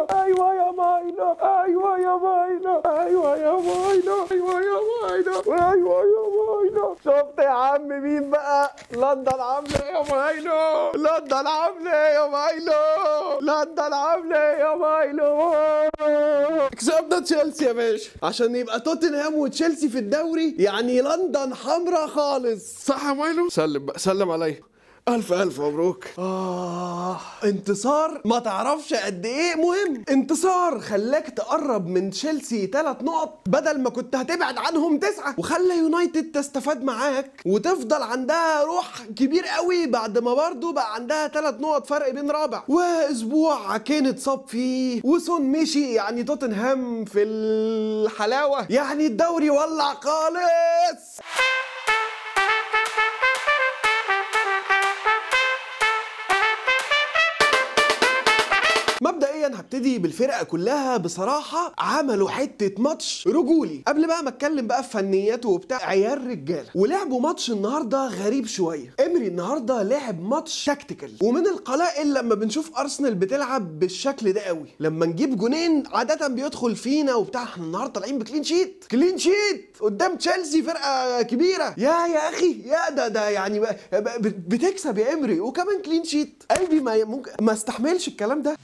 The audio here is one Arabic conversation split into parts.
أيوة يا ماينا أيوة يا ماينا أيوة يا ماينا أيوة يا ماينا أيوة يا ماينا شفت يا عم مين بقى لندن عاملة إيه يا ماينا لندن عاملة إيه يا ماينا لندن عاملة إيه يا ماينا كسبنا تشيلسي يا باشا عشان يبقى توتنهام وتشيلسي في الدوري يعني لندن حمرا خالص صح يا مايلو سلم بقى سلم عليا ألف ألف مبروك آه انتصار ما تعرفش قد إيه مهم انتصار خلاك تقرب من تشيلسي ثلاث نقط بدل ما كنت هتبعد عنهم تسعة وخلى يونايتد تستفاد معاك وتفضل عندها روح كبير قوي بعد ما برضه بقى عندها ثلاث نقط فرق بين رابع وأسبوع كان اتصاب فيه وسون مشي يعني توتنهام في الحلاوة يعني الدوري ولع خالص معين هبتدي بالفرقه كلها بصراحه عملوا حته ماتش رجولي قبل بقى ما اتكلم بقى في فنياته وبتاع عيال رجاله ولعبوا ماتش النهارده غريب شويه امري النهارده لعب ماتش تكتيكال ومن القلائل لما بنشوف ارسنال بتلعب بالشكل ده قوي لما نجيب جونين عاده بيدخل فينا وبتاع احنا النهارده طالعين بكلين شيت كلين شيت قدام تشيلسي فرقه كبيره يا يا اخي يا ده ده يعني بتكسب يا امري وكمان كلين شيت قلبي ما ممكن ما استحملش الكلام ده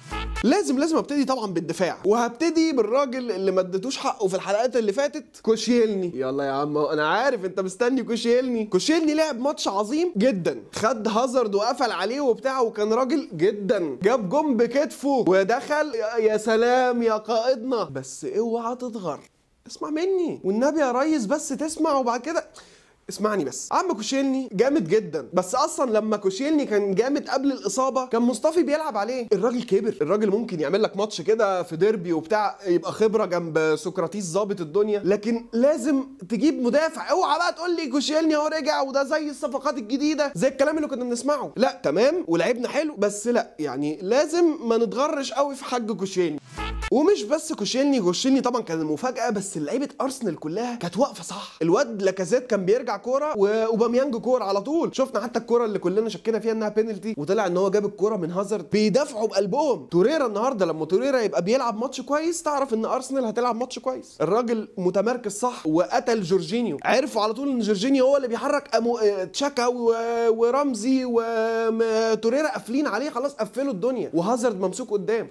لازم لازم لازم ابتدي طبعا بالدفاع وهبتدي بالراجل اللي ما اديتوش حقه في الحلقات اللي فاتت كوشيلني يلا يا عم انا عارف انت مستني كوشيلني كوشيلني لعب ماتش عظيم جدا خد هازارد وقفل عليه وبتاع وكان راجل جدا جاب جون بكتفه ودخل يا سلام يا قائدنا بس اوعى تتغر اسمع مني والنبي يا ريس بس تسمع وبعد كده اسمعني بس عم كوشيلني جامد جدا بس اصلا لما كوشيلني كان جامد قبل الاصابه كان مصطفي بيلعب عليه الراجل كبر الراجل ممكن يعمل لك ماتش كده في ديربي وبتاع يبقى خبره جنب سكراتيس ظابط الدنيا لكن لازم تجيب مدافع اوعى بقى تقول لي كوشيلني اهو رجع وده زي الصفقات الجديده زي الكلام اللي كنا بنسمعه لا تمام ولعبنا حلو بس لا يعني لازم ما نتغرش قوي في حج كوشيلني ومش بس كوشيني كوشيني طبعا كان المفاجاه بس لعيبه ارسنال كلها كانت واقفه صح الواد لاكازيت كان بيرجع كوره واوباميانج كوره على طول شفنا حتى الكوره اللي كلنا شكينا فيها انها بينالتي وطلع ان هو جاب الكوره من هازارد بيدافعوا بقلبهم توريرا النهارده لما توريرا يبقى بيلعب ماتش كويس تعرف ان ارسنال هتلعب ماتش كويس الراجل متمركز صح وقتل جورجينيو عرفوا على طول ان جورجينيو هو اللي بيحرك أمو... آه، تشاكا و... ورمزي وتوريرا قافلين عليه خلاص قفلوا الدنيا وهازارد ممسوك قدام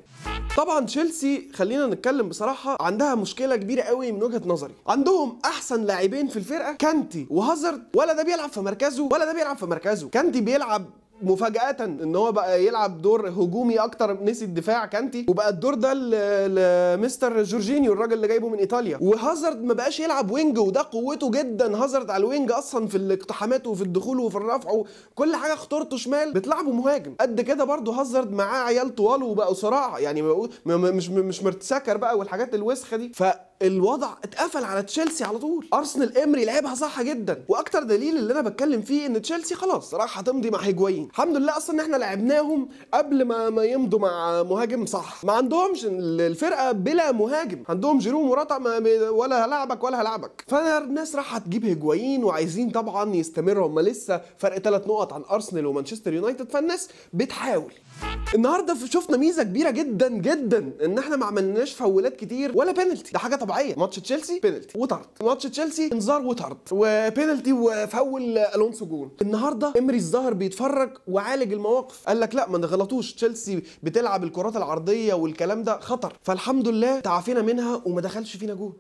طبعا تشيلسي خلينا نتكلم بصراحه عندها مشكله كبيره قوي من وجهه نظري عندهم احسن لاعبين في الفرقه كانتي وهازارد ولا ده بيلعب في مركزه ولا ده بيلعب في مركزه كانتي بيلعب مفاجاه ان هو بقى يلعب دور هجومي اكتر نسي الدفاع كانتي وبقى الدور ده لمستر جورجينيو الراجل اللي جايبه من ايطاليا وهازارد ما بقاش يلعب وينج وده قوته جدا هازارد على الوينج اصلا في الاقتحامات وفي الدخول وفي الرفع وكل حاجه خطورته شمال بتلعبه مهاجم قد كده برضه هازارد معاه عيال طوال وبقوا صراع يعني مش مش مرتسكر بقى والحاجات الوسخه دي ف الوضع اتقفل على تشيلسي على طول ارسنال امري لعبها صح جدا واكتر دليل اللي انا بتكلم فيه ان تشيلسي خلاص راح هتمضي مع هيجوايين الحمد لله اصلا ان احنا لعبناهم قبل ما ما يمضوا مع مهاجم صح ما عندهمش الفرقه بلا مهاجم عندهم جيرو مراتا ولا هلاعبك ولا هلاعبك فالناس راح تجيب هيجوايين وعايزين طبعا يستمروا هم لسه فرق ثلاث نقط عن ارسنال ومانشستر يونايتد فالناس بتحاول النهارده شفنا ميزه كبيره جدا جدا ان احنا ما عملناش فاولات كتير ولا بينالتي ده حاجه طبيعيه ماتش تشيلسي بينالتي وطرد ماتش تشيلسي انذار وطرد وبينالتي وفاول الونسو جون النهارده امري الظاهر بيتفرج وعالج المواقف قال لك لا ما نغلطوش تشيلسي بتلعب الكرات العرضيه والكلام ده خطر فالحمد لله تعافينا منها وما دخلش فينا جون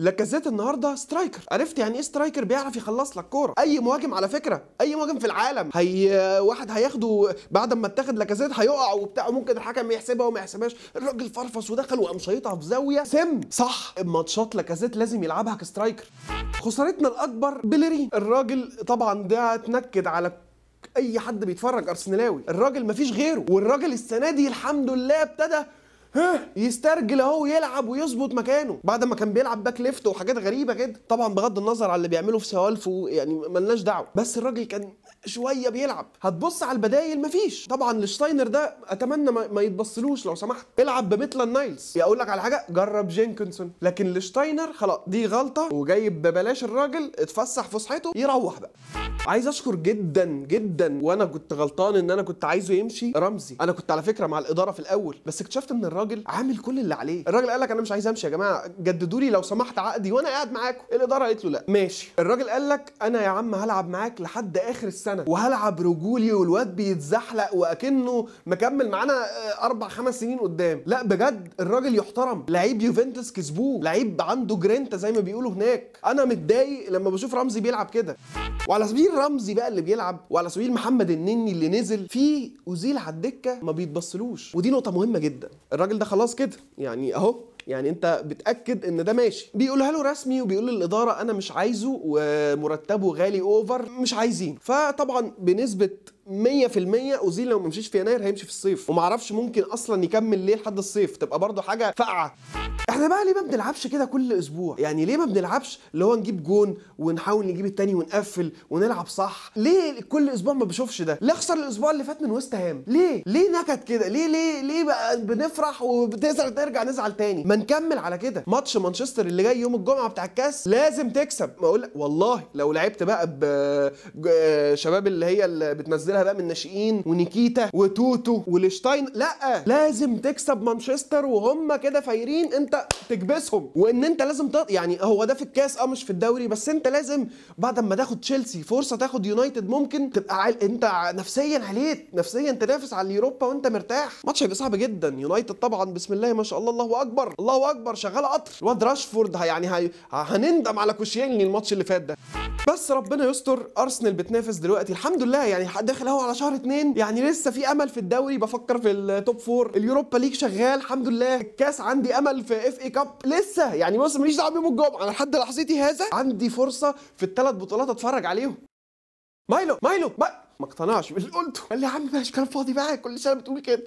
لاكازيت النهارده سترايكر عرفت يعني ايه سترايكر بيعرف يخلص لك كوره اي مهاجم على فكره اي مهاجم في العالم هي واحد هياخده بعد ما اتاخد لاكازيت هيقع وبتاع وممكن الحكم يحسبها وما يحسبهاش الراجل فرفص ودخل وقام شايطها في زاويه سم صح الماتشات لاكازيت لازم يلعبها كسترايكر خسارتنا الاكبر بليرين الراجل طبعا ده اتنكد على اي حد بيتفرج ارسنالاوي الراجل مفيش غيره والراجل السنه دي الحمد لله ابتدى يسترجل اهو يلعب ويظبط مكانه بعد ما كان بيلعب باك ليفت وحاجات غريبه جدا طبعا بغض النظر على اللي بيعمله في سوالفه يعني ملناش دعوه بس الراجل كان شويه بيلعب هتبص على البدايل مفيش طبعا الشتاينر ده اتمنى ما, ما يتبصلوش لو سمحت العب بميتلان نايلز اقول لك على حاجه جرب جينكنسون لكن الشتاينر خلاص دي غلطه وجايب ببلاش الراجل اتفسح فسحته يروح بقى عايز اشكر جدا جدا وانا كنت غلطان ان انا كنت عايزه يمشي رمزي انا كنت على فكره مع الاداره في الاول بس اكتشفت ان الراجل عامل كل اللي عليه الراجل قال لك انا مش عايز امشي يا جماعه جددوا لي لو سمحت عقدي وانا قاعد معاكم الاداره قالت له لا ماشي الراجل قال لك انا يا عم هلعب معاك لحد اخر السنه وهلعب رجولي والواد بيتزحلق واكنه مكمل معانا آه، اربع خمس سنين قدام لا بجد الراجل يحترم لعيب يوفنتوس كسبوه لعيب عنده جرينتا زي ما بيقولوا هناك انا متضايق لما بشوف رمزي بيلعب كده وعلى سبيل اوزيل رمزي بقى اللي بيلعب وعلى سبيل محمد النني اللي نزل في اوزيل على الدكه ما بيتبصلوش ودي نقطه مهمه جدا الراجل ده خلاص كده يعني اهو يعني انت بتاكد ان ده ماشي بيقولها له رسمي وبيقول للاداره انا مش عايزه ومرتبه غالي اوفر مش عايزين فطبعا بنسبه 100% اوزيل لو ما مشيش في يناير هيمشي في الصيف وما اعرفش ممكن اصلا يكمل ليه لحد الصيف تبقى برضه حاجه فقعه احنا بقى ليه ما بنلعبش كده كل اسبوع يعني ليه ما بنلعبش اللي هو نجيب جون ونحاول نجيب التاني ونقفل ونلعب صح ليه كل اسبوع ما بشوفش ده ليه اخسر الاسبوع اللي فات من ويست هام ليه ليه نكد كده ليه ليه ليه بقى بنفرح وبتزعل ترجع نزعل تاني ما نكمل على كده ماتش مانشستر اللي جاي يوم الجمعه بتاع الكاس لازم تكسب ما اقول والله لو لعبت بقى بشباب اللي هي اللي بتنزل لها بقى من الناشئين ونيكيتا وتوتو ولشتاين لا لازم تكسب مانشستر وهم كده فايرين انت تكبسهم وان انت لازم تط... يعني هو ده في الكاس اه مش في الدوري بس انت لازم بعد ما تاخد تشيلسي فرصه تاخد يونايتد ممكن تبقى عال... انت نفسيا عليت نفسيا تنافس على اليوروبا وانت مرتاح ماتش هيبقى صعب جدا يونايتد طبعا بسم الله ما شاء الله الله اكبر الله اكبر شغال قطر الواد راشفورد يعني هي... هنندم على كوشيلني الماتش اللي فات ده بس ربنا يستر ارسنال بتنافس دلوقتي الحمد لله يعني داخل داخل اهو على شهر اثنين يعني لسه في امل في الدوري بفكر في التوب فور اليوروبا ليج شغال الحمد لله الكاس عندي امل في اف اي كاب لسه يعني بص ماليش دعوه بيوم الجمعه انا لحد لحظتي هذا عندي فرصه في الثلاث بطولات اتفرج عليهم مايلو مايلو ما ما اقتنعش باللي قلته قال لي يا عم ماشي كلام فاضي بقى كل سنه بتقول كده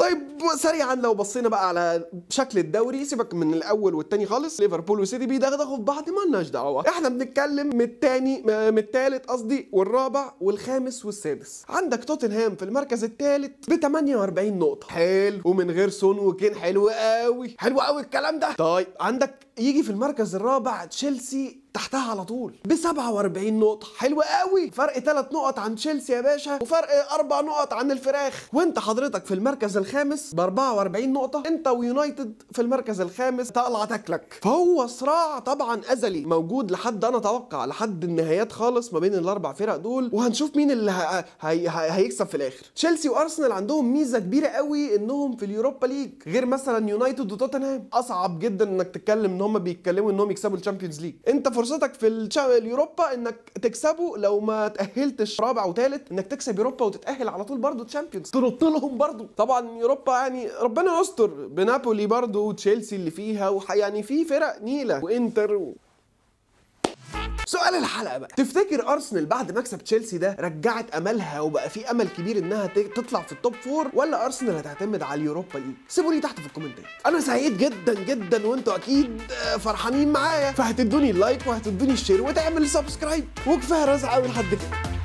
طيب سريعا لو بصينا بقى على شكل الدوري سيبك من الاول والثاني خالص ليفربول وسيتي بيدغدغوا في بعض مالناش دعوه احنا بنتكلم من الثاني آه، من الثالث قصدي والرابع والخامس والسادس عندك توتنهام في المركز الثالث ب 48 نقطه حلو ومن غير سون وكين حلو قوي حلو قوي الكلام ده طيب عندك يجي في المركز الرابع تشيلسي تحتها على طول ب 47 نقطة حلو قوي فرق 3 نقط عن تشيلسي يا باشا وفرق 4 نقط عن الفراخ وانت حضرتك في المركز الخامس الخامس ب 44 نقطه انت ويونايتد في المركز الخامس تقلع تاكلك فهو صراع طبعا ازلي موجود لحد انا اتوقع لحد النهايات خالص ما بين الاربع فرق دول وهنشوف مين اللي هي... هي... هي... هيكسب في الاخر تشيلسي وارسنال عندهم ميزه كبيره قوي انهم في اليوروبا ليج غير مثلا يونايتد وتوتنهام اصعب جدا انك تتكلم ان هم بيتكلموا انهم يكسبوا الشامبيونز ليج انت فرصتك في اليوروبا انك تكسبه لو ما تاهلتش رابع وثالث انك تكسب يوروبا وتتاهل على طول برضه تشامبيونز تنط لهم برضه طبعا يعني اوروبا يعني ربنا يستر بنابولي برضه وتشيلسي اللي فيها ويعني في فرق نيله وانتر و... سؤال الحلقه بقى تفتكر ارسنال بعد مكسب تشيلسي ده رجعت املها وبقى في امل كبير انها تطلع في التوب فور ولا ارسنال هتعتمد على اليوروبا ليج سيبوا لي تحت في الكومنتات انا سعيد جدا جدا وانتوا اكيد فرحانين معايا فهتدوني اللايك وهتدوني الشير وتعمل سبسكرايب وكفايه رزعه قوي لحد كده